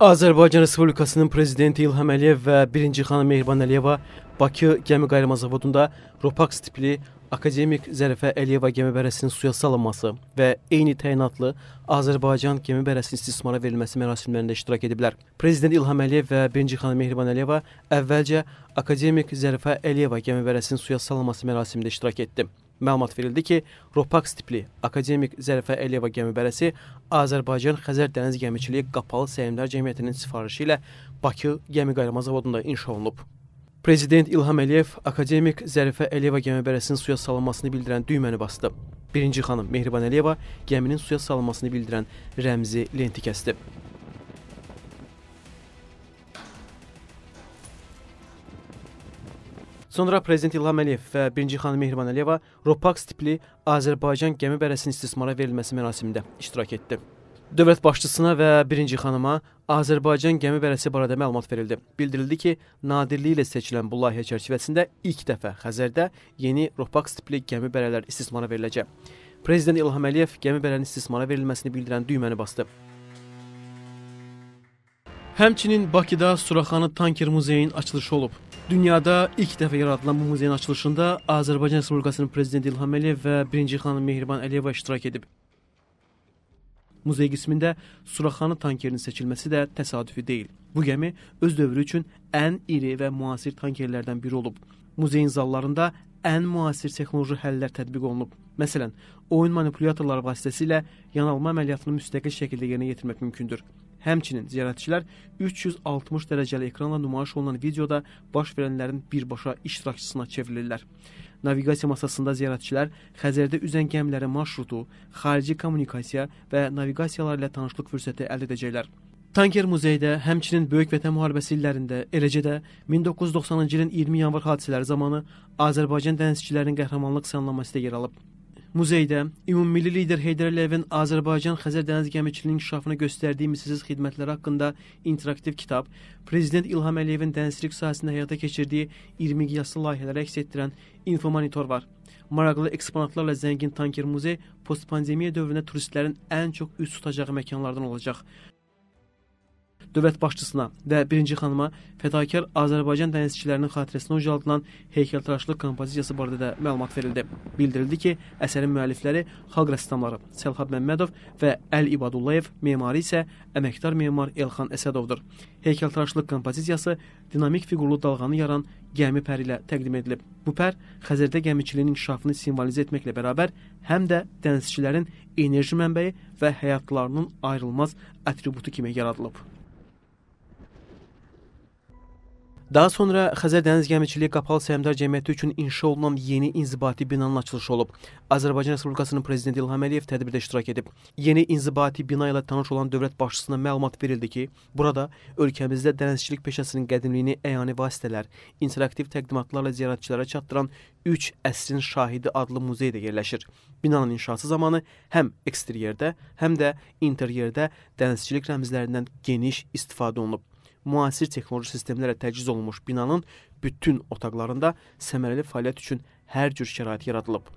Azərbaycan Respublikasının prezidenti İlham Əliyev və 1-ci xanım Mehriban Əliyeva Bakı Gəmi Qayrama Zavodunda Ropax tipli akademik Zərifə Əliyeva gəmi bərəsinin suya salınması və eyni təyinatlı Azərbaycan gəmi bərəsinin istismara verilməsi mərasimlərində iştirak ediblər. Prezident İlham Əliyev və 1-ci xanım Mehriban Əliyeva əvvəlcə akademik Zərifə Əliyeva gəmi bərəsinin suya salınması mərasimində iştirak etdi. məlumat verildi ki, Ropax tipli akademik Zərfə Əliyeva gəmibərəsi Azərbaycan-Xəzər dəniz gəmiçiliyi qapalı səhmdar cəmiyyətinin sifarişi ilə Bakı gəmi qayırma zavodunda inşa olunub. Prezident İlham Əliyev akademik Zərifə Əliyeva gəmibərəsinin suya salınmasını bildirən düyməni basdı. Birinci xanım Mehriban Əliyeva gəminin suya salınmasını bildirən rəmzi lenti kəsdi. Sonra prezident İlham Əliyev və birinci xanım Mehriban Əliyeva Ropax tipli Azərbaycan gəmi bərəsinin istismara verilməsi mərasimində iştirak etdi. Dövlət başçısına və birinci xanıma Azərbaycan gəmi bərəsi barədə məlumat verildi. Bildirildi ki, nadirliyi ilə seçilən bu layihə çərçivəsində ilk dəfə Xəzərdə yeni Ropax tipli gəmi bərələr istismara veriləcək. Prezident İlham Əliyev gəmi bərənin istismara verilməsini bildirən düyməni bastı. Həmçinin Bakıda Suraxanı Tanker Muzeyinin açılışı olub. Dünyada ilk dəfə yaradılan bu muzeyin açılışında Azərbaycan Respublikasının prezidenti İlham Əliyev və birinci xanım Mehriban Əliyeva iştirak edib. Muzey qismində Suraxanı tankerinin seçilməsi də təsadüfi deyil. Bu gəmi öz dövrü üçün ən iri və müasir tankerlərdən biri olub. Muzeyin zallarında ən müasir texnoloji həllər tətbiq olunub. Məsələn, oyun manipulyatoruları vasitəsilə yanılma əməliyyatını müstəqil şəkildə yerinə yetirmək mümkündür. Həmçinin ziyarətçilər 360 dərəcəli ekranla nümayiş olunan videoda baş verənlərin birbaşa iştirakçısına çevrilirlər. Naviqasiya masasında ziyarətçilər Xəzərdə üzən gəmilərin marşrutu, xarici kommunikasiya və naviqasiyalar ilə tanışlıq fürsəti əldə edəcəklər. Tanker Muzeydə, həmçinin Böyük Vətən müharibəsi illərində, eləcə də 1990-cı ilin 20 yanvar hadisələri zamanı Azərbaycan dənizçilərinin qəhrəmanlıq sənlaması da yer alıb. Muzeydə ümummilli lider Heydər Əliyevin Azərbaycan Xəzər dəniz gəmiçiliyinin inkişafına göstərdiyi misilsiz xidmətləri haqqında interaktiv kitab, Prezident İlham Əliyevin dənizçilik sahəsində həyata keçirdiyi 22 yaslı layihələri əks etdirən infomonitor var. Maraqlı eksponatlarla zəngin tanker muzey postpandemiya dövründə turistlərin ən çox üz tutacağı məkanlardan olacaq dövlət başçısına və birinci xanıma fədakar Azərbaycan dənizçilərinin xatirəsinə ucaldılan heykəltaraşlıq kompozisiyası barədə də məlumat verildi. Bildirildi ki, əsərin müəllifləri xalq rəssamları Səlhab Məmmədov və Əl İbadullayev, memarı isə əməkdar memar Elxan Əsədovdur. Heykəltaraşlıq kompozisiyası dinamik fiqurlu dalğanı yaran gəmi pəri ilə təqdim edilib. Bu pər Xəzərdə gəmiçiliyin inkişafını simvolizə etməklə bərabər həm də dənizçilərin enerji mənbəyi və həyatlarının ayrılmaz atributu kimi yaradılıb. Daha sonra Xəzər Dəniz Gəmiçiliyi Qapalı Səhmdar Cəmiyyəti üçün inşa olunan yeni inzibati binanın açılışı olub. Azərbaycan Respublikasının prezidenti İlham Əliyev tədbirdə iştirak edib. Yeni inzibati bina ilə tanış olan dövlət başçısına məlumat verildi ki, burada ölkəmizdə dənizçilik peşəsinin qədimliyini əyani vasitələr, interaktiv təqdimatlarla ziyarətçilərə çatdıran 3 əsrin şahidi adlı muzey də yerləşir. Binanın inşası zamanı həm eksteryerdə, həm də interyerdə dənizçilik rəmzlərindən geniş istifadə olunub müasir texnoloji sistemlərlə təchiz olunmuş binanın bütün otaqlarında səmərəli fəaliyyət üçün hər cür şərait yaradılıb.